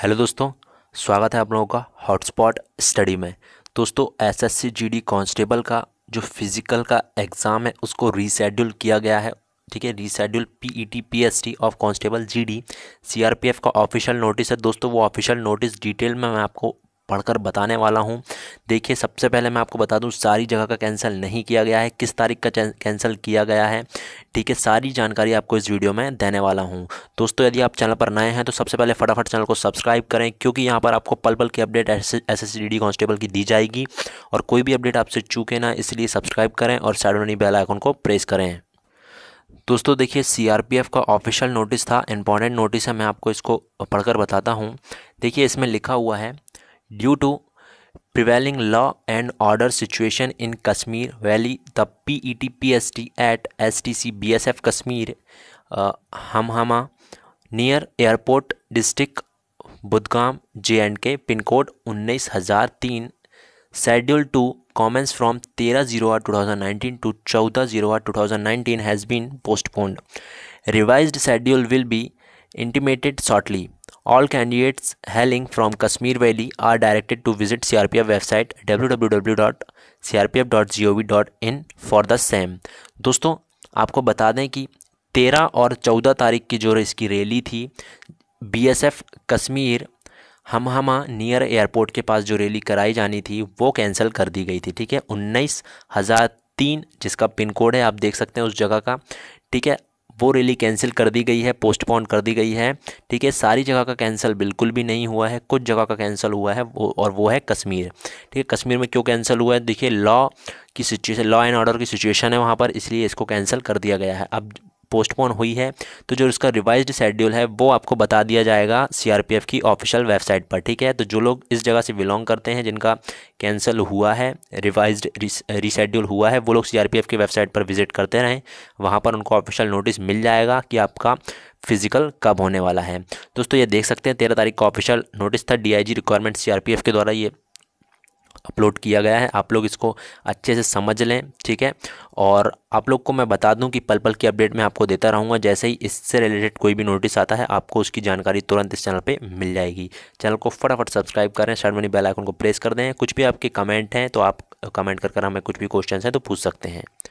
Hello दोस्तों स्वागत है आप लोगों का हॉटस्पॉट स्टडी में दोस्तों एसएससी जीडी कांस्टेबल का जो फिज़िकल का एग्ज़ाम है उसको रीशेड्यूल किया गया है ठीक है reschedule PET PST of constable GD CRPF का ऑफिशियल नोटिस है दोस्तों वो ऑफिशियल नोटिस डिटेल में मैं आपको पढ़कर बताने वाला हूँ देखिए सबसे पहले मैं आपको बता दूँ सारी जगह का कैंसिल नहीं किया गया है किस तारीख का कैंसिल किया गया है ठीक है सारी जानकारी आपको इस वीडियो में देने वाला हूँ दोस्तों यदि आप चैनल पर नए हैं तो सबसे पहले फटाफट चैनल को सब्सक्राइब करें क्योंकि यहाँ पर आपको पल पल की update S S D constable की दी जाएगी और कोई भी अपडेट आपसे चूके ना इसलिए सब्सक्राइब करें और साइड बेल आइकन को प्रेस करें दोस्तों देखिए सीआरपीएफ का ऑफिशियल नोटिस था इंपॉर्टेंट नोटिस है मैं आपको इसको पढ़कर बताता हूँ देखिए इसमें लिखा हुआ है due to prevailing law and order situation in Kashmir valley the P E T P S T eight S T C B S F Kashmir हम Hamhama near airport district बुदगाम J and के पिन कोड उन्नीस हज़ार तीन schedule to commons from तेरह zero आठ two thousand nineteen to चौदह zero आठ two thousand nineteen has been postponed revised schedule will be intimated shortly All candidates hailing from Kashmir Valley are directed to visit CRPF website www.crpf.gov.in for the same. दोस्तों आपको बता दें कि 13 और 14 तारीख की जो इसकी रैली थी बीएसएफ कश्मीर हम हमा नियर एयरपोर्ट के पास जो रैली कराई जानी थी वो कैंसिल कर दी गई थी ठीक है उन्नीस हज़ार तीन जिसका पिन कोड है आप देख सकते हैं उस जगह का ठीक है वो रैली कैंसिल कर दी गई है पोस्टपोन कर दी गई है ठीक है सारी जगह का कैंसिल बिल्कुल भी नहीं हुआ है कुछ जगह का कैंसिल हुआ है वो और वो है कश्मीर ठीक है कश्मीर में क्यों कैंसिल हुआ है देखिए लॉ की सिचुएशन लॉ एंड ऑर्डर की सिचुएशन है वहाँ पर इसलिए इसको कैंसिल कर दिया गया है अब पोस्टपोन हुई है तो जो उसका रिवाइज शेड्यूल है वो आपको बता दिया जाएगा सी की ऑफिशियल वेबसाइट पर ठीक है तो जो लोग इस जगह से बिलोंग करते हैं जिनका कैंसिल हुआ है रिवाइज रिशेड्यूल हुआ है वो लोग सी की वेबसाइट पर विजिट करते रहें वहाँ पर उनको ऑफिशियल नोटिस मिल जाएगा कि आपका फिजिकल कब होने वाला है दोस्तों ये देख सकते हैं तेरह तारीख का ऑफिशियल नोटिस था डीआईजी रिक्वायरमेंट सीआरपीएफ के द्वारा ये अपलोड किया गया है आप लोग इसको अच्छे से समझ लें ठीक है और आप लोग को मैं बता दूं कि पल पल की अपडेट मैं आपको देता रहूँगा जैसे ही इससे रिलेटेड कोई भी नोटिस आता है आपको उसकी जानकारी तुरंत इस चैनल पर मिल जाएगी चैनल को फटाफट सब्सक्राइब करें शर्ट मनी बेलाइकन को प्रेस कर दें कुछ भी आपके कमेंट हैं तो आप कमेंट कर कर हमें कुछ भी क्वेश्चन हैं तो पूछ सकते हैं